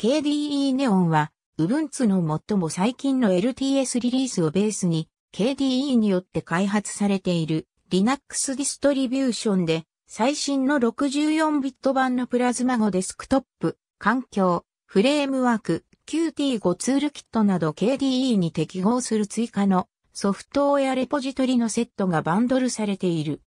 KDE ネオンは、Ubuntu の最も最近の LTS リリースをベースに、KDE によって開発されている Linux ディストリビューションで、最新の 64bit 版のプラズマ語デスクトップ、環境、フレームワーク、Qt5 ツールキットなど KDE に適合する追加のソフトウェアレポジトリのセットがバンドルされている。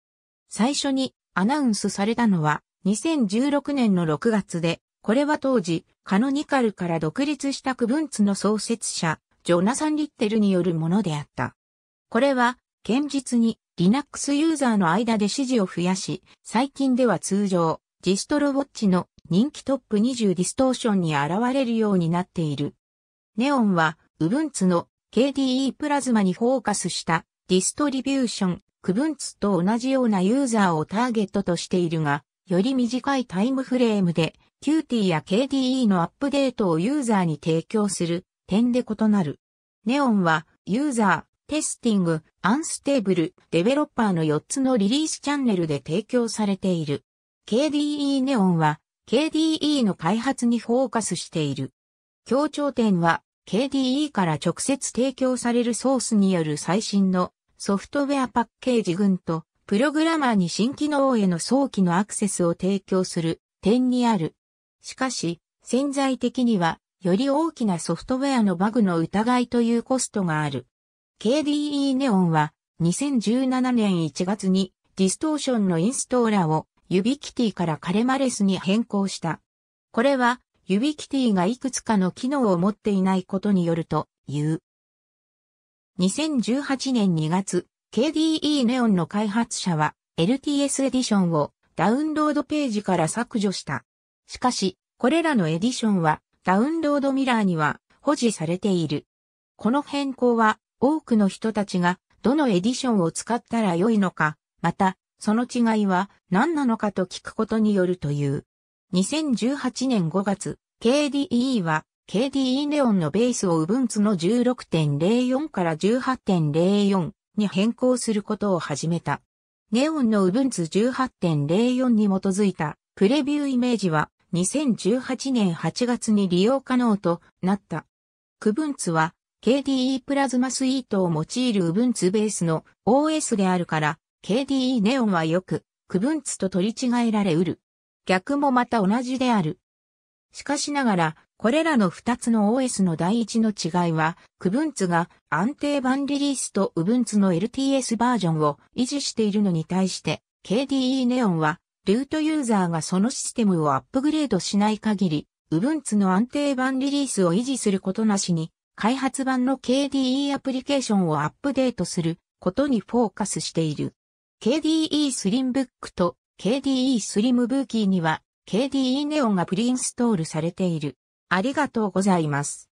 最初にアナウンスされたのは2016年の6月でこれは当時、カノニカルから独立した区分図の創設者、ジョナサン・リッテルによるものであった。これは、堅実に Linux ユーザーの間で支持を増やし、最近では通常、ディストロウォッチの人気トップ20ディストーションに現れるようになっている。ネオンは、ウブンツの KDE プラズマにフォーカスしたディストリビューション、区分ツと同じようなユーザーをターゲットとしているが、より短いタイムフレームで Qt や KDE のアップデートをユーザーに提供する点で異なる。ネオンは、ユーザー、テスティング、アンステーブル、デベロッパーの4つのリリースチャンネルで提供されている。KDE ネオンは、KDE の開発にフォーカスしている。協調点は、KDE から直接提供されるソースによる最新のソフトウェアパッケージ群と、プログラマーに新機能への早期のアクセスを提供する点にある。しかし、潜在的には、より大きなソフトウェアのバグの疑いというコストがある。KDE ネオンは、2017年1月に、ディストーションのインストーラを、ユビキティからカレマレスに変更した。これは、ユビキティがいくつかの機能を持っていないことによると、いう。2018年2月、KDE ネオンの開発者は、LTS エディションをダウンロードページから削除した。しかし、これらのエディションはダウンロードミラーには保持されている。この変更は多くの人たちがどのエディションを使ったら良いのか、またその違いは何なのかと聞くことによるという。2018年5月、KDE は KDE ネオンのベースを Ubuntu の16.04から18.04に変更することを始めた。ネオンの Ubuntu 18.04に基づいたプレビューイメージは2018年8月に利用可能となった。区分図は KDE プラズマスイートを用いる Ubuntu ベースの OS であるから KDE ネオンはよく区分図と取り違えられうる。逆もまた同じである。しかしながら、これらの2つの OS の第一の違いは、区分図が安定版リリースと Ubuntu の LTS バージョンを維持しているのに対して、KDE ネオンはルートユーザーがそのシステムをアップグレードしない限り、Ubuntu の安定版リリースを維持することなしに、開発版の KDE アプリケーションをアップデートすることにフォーカスしている。KDE スリムブックと KDE スリムブーキーには KDE ネオンがプリインストールされている。ありがとうございます。